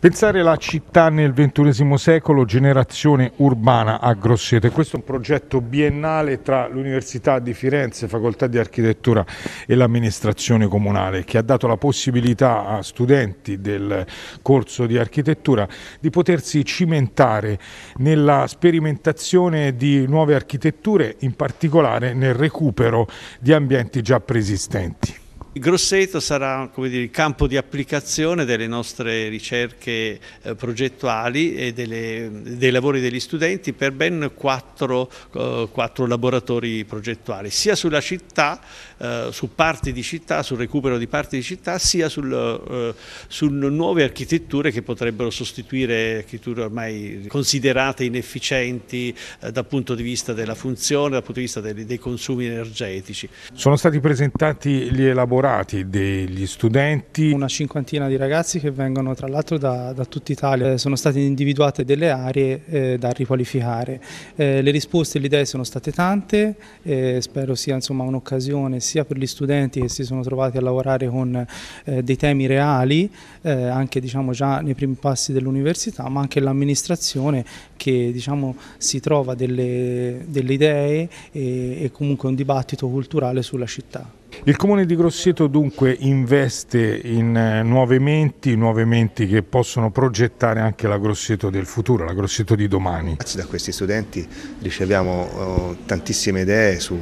Pensare la città nel XXI secolo, generazione urbana a Grosseto. Questo è un progetto biennale tra l'Università di Firenze, Facoltà di Architettura e l'amministrazione comunale, che ha dato la possibilità a studenti del corso di architettura di potersi cimentare nella sperimentazione di nuove architetture, in particolare nel recupero di ambienti già preesistenti. Grosseto sarà dire, il campo di applicazione delle nostre ricerche eh, progettuali e delle, dei lavori degli studenti per ben quattro, eh, quattro laboratori progettuali, sia sulla città, eh, su parti di città, sul recupero di parti di città, sia sul, su nuove architetture che potrebbero sostituire architetture ormai considerate inefficienti dal punto di vista della funzione, dal punto di vista dei, dei consumi energetici. Sono stati presentati gli elaborati innamorati degli studenti. Una cinquantina di ragazzi che vengono tra l'altro da, da tutta Italia, eh, sono state individuate delle aree eh, da riqualificare. Eh, le risposte e le idee sono state tante, eh, spero sia un'occasione sia per gli studenti che si sono trovati a lavorare con eh, dei temi reali, eh, anche diciamo, già nei primi passi dell'università, ma anche l'amministrazione che diciamo, si trova delle, delle idee e, e comunque un dibattito culturale sulla città. Il comune di Grosseto dunque investe in eh, nuove menti, nuove menti che possono progettare anche la Grosseto del futuro, la Grosseto di domani. Grazie a questi studenti riceviamo oh, tantissime idee su,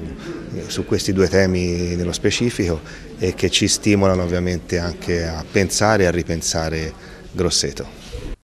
su questi due temi nello specifico e che ci stimolano ovviamente anche a pensare e a ripensare Grosseto.